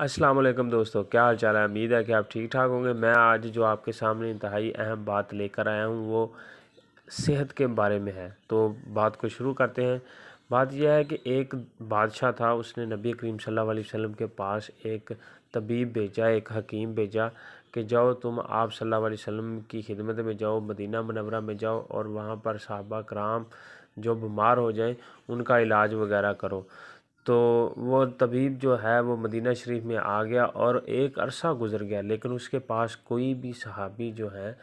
अस्सलाम वालेकुम दोस्तों क्या हाल चाल है उम्मीद है कि आप ठीक ठाक होंगे मैं आज जो आपके सामने इंतहाई अहम बात लेकर आया हूँ वो सेहत के बारे में है तो बात को शुरू करते हैं बात यह है कि एक बादशाह था उसने नबी करीम सल्लल्लाहु अलैहि वसल्लम के पास एक तबीब भेजा एक हकीम भेजा कि जाओ तुम आप सल्लल्लाहु अलैहि वसल्लम की खिदमत में जाओ मदीना मनवरा में जाओ और वहाँ पर सहाबा कराम जो बीमार हो जाए उनका इलाज वगैरह करो तो वो तबीब जो है वो मदीना शरीफ में आ गया और एक अरसा गुज़र गया लेकिन उसके पास कोई भी सहाबी जो है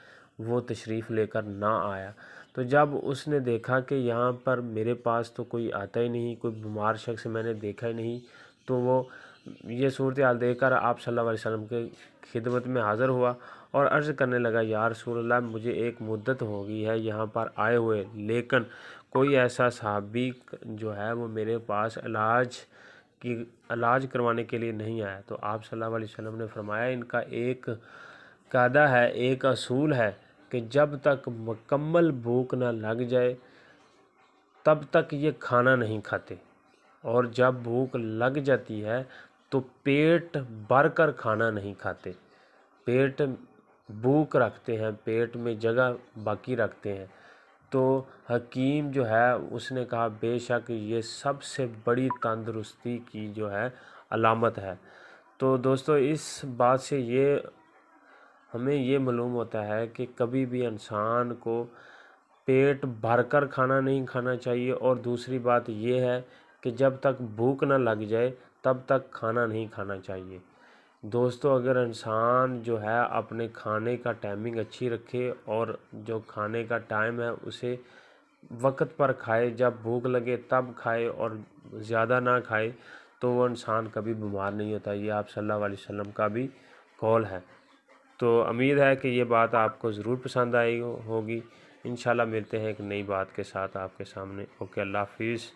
वो तशरीफ़ लेकर ना आया तो जब उसने देखा कि यहाँ पर मेरे पास तो कोई आता ही नहीं कोई बीमार शख्स मैंने देखा ही नहीं तो वो ये सूरत हाल देख कर आप सल्लल्लाहु अलैहि के खिदमत में हाज़िर हुआ और अर्ज़ करने लगा यार सूल्ला मुझे एक मुद्दत हो गई है यहाँ पर आए हुए लेकिन कोई ऐसा सहाबी जो है वो मेरे पास इलाज की इलाज करवाने के लिए नहीं आया तो आप सल्लल्लाहु ने फरमाया इनका एक कादा है एक असूल है कि जब तक मकम्मल भूख ना लग जाए तब तक ये खाना नहीं खाते और जब भूख लग जाती है तो पेट भर कर खाना नहीं खाते पेट भूख रखते हैं पेट में जगह बाकी रखते हैं तो हकीम जो है उसने कहा बेशक ये सबसे बड़ी तंदुरुस्ती की जो है अलामत है तो दोस्तों इस बात से ये हमें ये मालूम होता है कि कभी भी इंसान को पेट भर कर खाना नहीं खाना चाहिए और दूसरी बात यह है कि जब तक भूख ना लग जाए तब तक खाना नहीं खाना चाहिए दोस्तों अगर इंसान जो है अपने खाने का टाइमिंग अच्छी रखे और जो खाने का टाइम है उसे वक्त पर खाए जब भूख लगे तब खाए और ज़्यादा ना खाए तो वो इंसान कभी बीमार नहीं होता ये आप सल्लल्लाहु अलैहि वसल्लम का भी कॉल है तो उम्मीद है कि ये बात आपको ज़रूर पसंद आई होगी इन मिलते हैं एक नई बात के साथ आपके सामने ओके अल्लाह हाफिज़